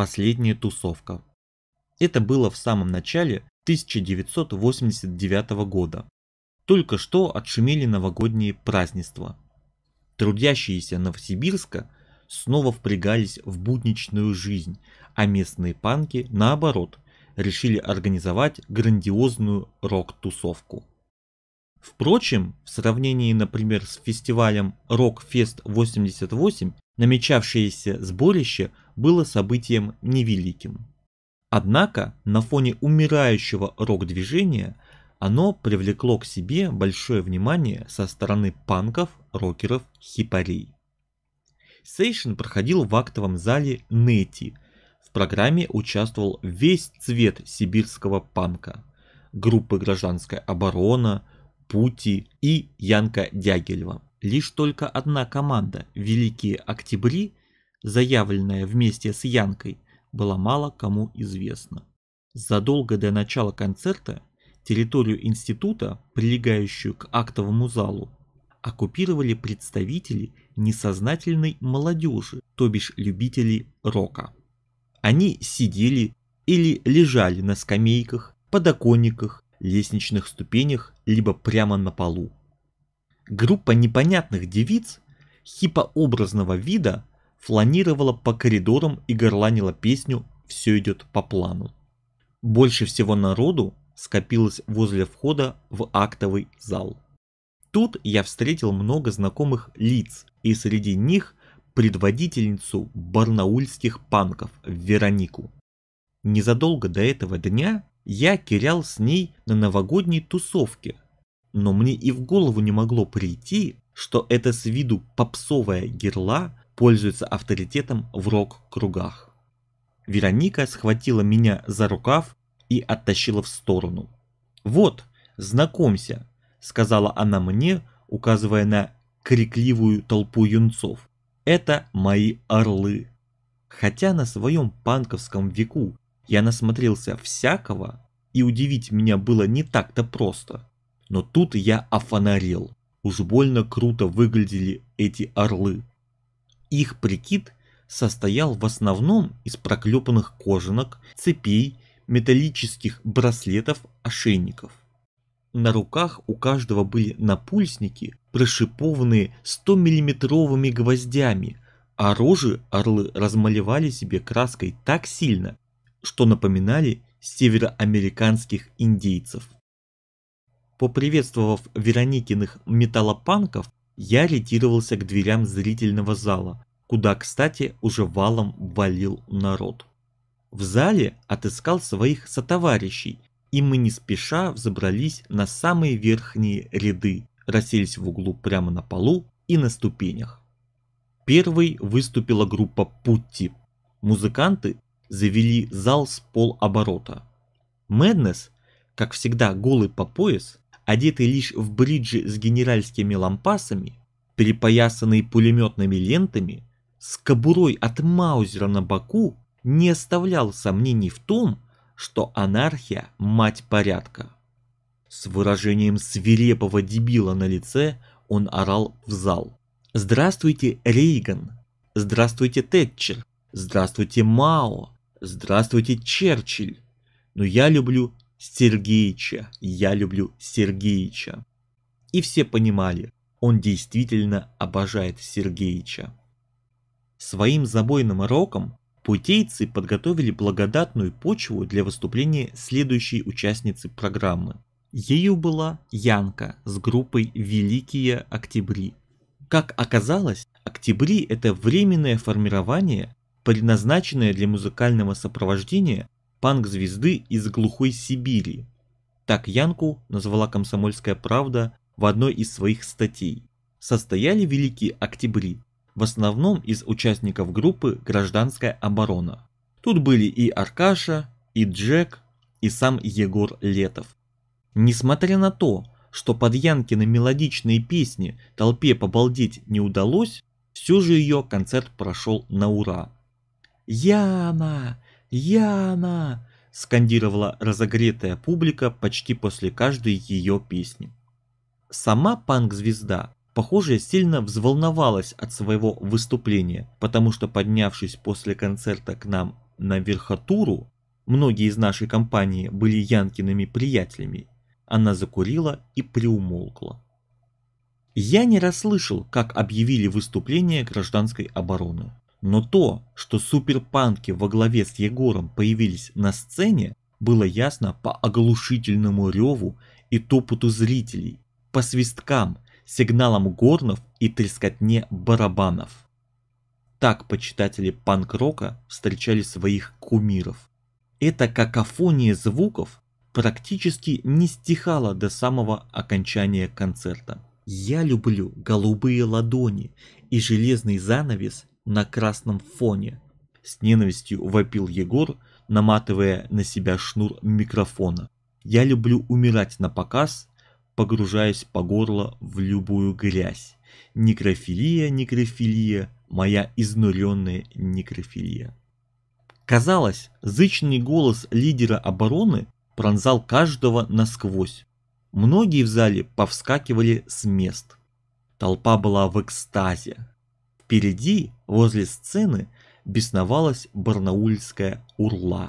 Последняя тусовка. Это было в самом начале 1989 года. Только что отшумели новогодние празднества. Трудящиеся Новосибирска снова впрягались в будничную жизнь, а местные панки, наоборот, решили организовать грандиозную рок-тусовку. Впрочем, в сравнении, например, с фестивалем Rock Fest 88 Намечавшееся сборище было событием невеликим. Однако на фоне умирающего рок-движения оно привлекло к себе большое внимание со стороны панков, рокеров, хипарей. Сейшн проходил в актовом зале Нети. В программе участвовал весь цвет сибирского панка. Группы «Гражданская оборона», «Пути» и Янка Дягилева лишь только одна команда «Великие Октябри», заявленная вместе с Янкой, была мало кому известна. Задолго до начала концерта территорию института, прилегающую к актовому залу, оккупировали представители несознательной молодежи, то бишь любителей рока. Они сидели или лежали на скамейках, подоконниках, лестничных ступенях, либо прямо на полу. Группа непонятных девиц хипообразного вида фланировала по коридорам и горланила песню «Все идет по плану». Больше всего народу скопилось возле входа в актовый зал. Тут я встретил много знакомых лиц, и среди них предводительницу барнаульских панков Веронику. Незадолго до этого дня я кирял с ней на новогодней тусовке но мне и в голову не могло прийти, что эта с виду попсовая герла пользуется авторитетом в рок-кругах. Вероника схватила меня за рукав и оттащила в сторону. «Вот, знакомься», — сказала она мне, указывая на крикливую толпу юнцов. «Это мои орлы». Хотя на своем панковском веку я насмотрелся всякого, и удивить меня было не так-то просто – но тут я офонарел. Уж больно круто выглядели эти орлы. Их прикид состоял в основном из проклепанных кожанок, цепей, металлических браслетов, ошейников. На руках у каждого были напульсники, прошипованные 100-миллиметровыми гвоздями, а рожи орлы размалевали себе краской так сильно, что напоминали североамериканских индейцев. Поприветствовав Вероникиных металлопанков, я ретировался к дверям зрительного зала, куда, кстати, уже валом валил народ. В зале отыскал своих сотоварищей, и мы не спеша взобрались на самые верхние ряды, расселись в углу прямо на полу и на ступенях. Первой выступила группа Путти. Музыканты завели зал с полоборота. Мэднес, как всегда голый по пояс, одетый лишь в бриджи с генеральскими лампасами, перепоясанный пулеметными лентами, с кобурой от Маузера на боку, не оставлял сомнений в том, что анархия – мать порядка. С выражением свирепого дебила на лице он орал в зал. «Здравствуйте, Рейган! Здравствуйте, Тэтчер! Здравствуйте, Мао! Здравствуйте, Черчилль! Но я люблю Сергеича, я люблю Сергеича. И все понимали, он действительно обожает Сергеича. Своим забойным роком путейцы подготовили благодатную почву для выступления следующей участницы программы. Ею была Янка с группой «Великие Октябри». Как оказалось, «Октябри» — это временное формирование, предназначенное для музыкального сопровождения панк-звезды из глухой Сибири. Так Янку назвала «Комсомольская правда» в одной из своих статей. Состояли великие октябри, в основном из участников группы «Гражданская оборона». Тут были и Аркаша, и Джек, и сам Егор Летов. Несмотря на то, что под Янкины мелодичные песни толпе побалдеть не удалось, все же ее концерт прошел на ура. «Яна! «Яна!» – скандировала разогретая публика почти после каждой ее песни. Сама панк-звезда, похоже, сильно взволновалась от своего выступления, потому что поднявшись после концерта к нам на верхотуру, многие из нашей компании были Янкиными приятелями, она закурила и приумолкла. Я не расслышал, как объявили выступление гражданской обороны. Но то, что суперпанки во главе с Егором появились на сцене, было ясно по оглушительному реву и топоту зрителей, по свисткам, сигналам горнов и трескотне барабанов. Так почитатели панк-рока встречали своих кумиров. Эта какофония звуков практически не стихала до самого окончания концерта. Я люблю голубые ладони и железный занавес на красном фоне. С ненавистью вопил Егор, наматывая на себя шнур микрофона. Я люблю умирать на показ, погружаясь по горло в любую грязь. Некрофилия, некрофилия, моя изнуренная некрофилия. Казалось, зычный голос лидера обороны пронзал каждого насквозь. Многие в зале повскакивали с мест. Толпа была в экстазе. Впереди, возле сцены, бесновалась барнаульская урла.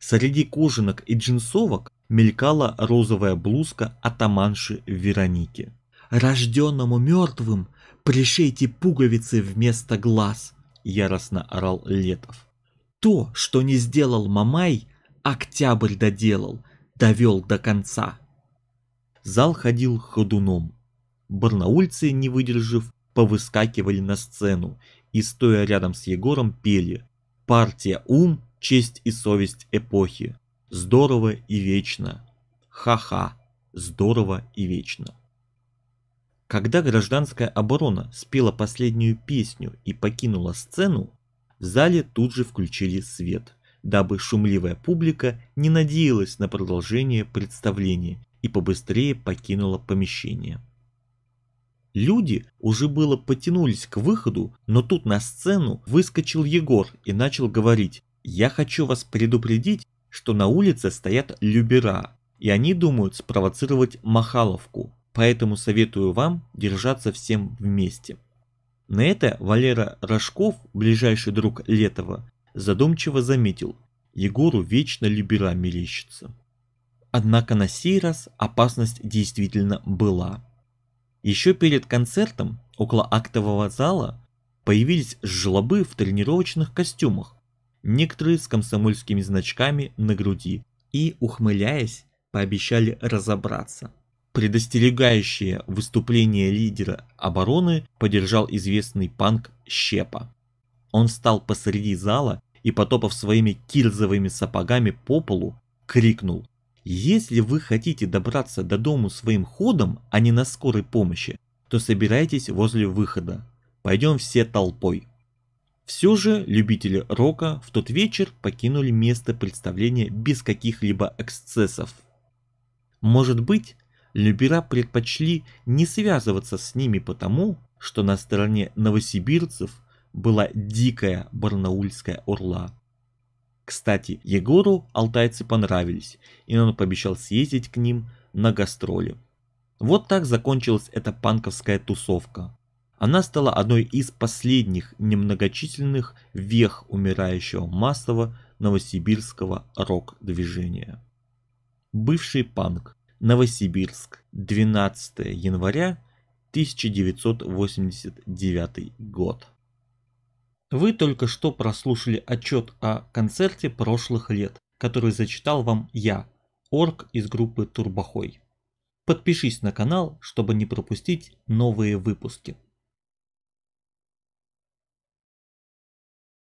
Среди кожанок и джинсовок мелькала розовая блузка атаманши Вероники. «Рожденному мертвым пришейте пуговицы вместо глаз!» – яростно орал Летов. «То, что не сделал Мамай, Октябрь доделал, довел до конца!» Зал ходил ходуном. Барнаульцы, не выдержав, повыскакивали на сцену и, стоя рядом с Егором, пели «Партия ум, честь и совесть эпохи. Здорово и вечно. Ха-ха. Здорово и вечно». Когда гражданская оборона спела последнюю песню и покинула сцену, в зале тут же включили свет, дабы шумливая публика не надеялась на продолжение представления и побыстрее покинула помещение. Люди уже было потянулись к выходу, но тут на сцену выскочил Егор и начал говорить «Я хочу вас предупредить, что на улице стоят любера, и они думают спровоцировать Махаловку, поэтому советую вам держаться всем вместе». На это Валера Рожков, ближайший друг Летова, задумчиво заметил, Егору вечно любера мерещится. Однако на сей раз опасность действительно была. Еще перед концертом, около актового зала, появились жлобы в тренировочных костюмах, некоторые с комсомольскими значками на груди, и, ухмыляясь, пообещали разобраться. Предостерегающее выступление лидера обороны поддержал известный панк Щепа. Он стал посреди зала и, потопав своими кирзовыми сапогами по полу, крикнул если вы хотите добраться до дому своим ходом, а не на скорой помощи, то собирайтесь возле выхода. Пойдем все толпой. Все же любители рока в тот вечер покинули место представления без каких-либо эксцессов. Может быть, Любера предпочли не связываться с ними потому, что на стороне новосибирцев была дикая барнаульская орла. Кстати, Егору алтайцы понравились, и он пообещал съездить к ним на гастроли. Вот так закончилась эта панковская тусовка. Она стала одной из последних немногочисленных вех умирающего массового новосибирского рок-движения. Бывший панк. Новосибирск. 12 января 1989 год. Вы только что прослушали отчет о концерте прошлых лет, который зачитал вам я, Орг из группы Турбохой. Подпишись на канал, чтобы не пропустить новые выпуски.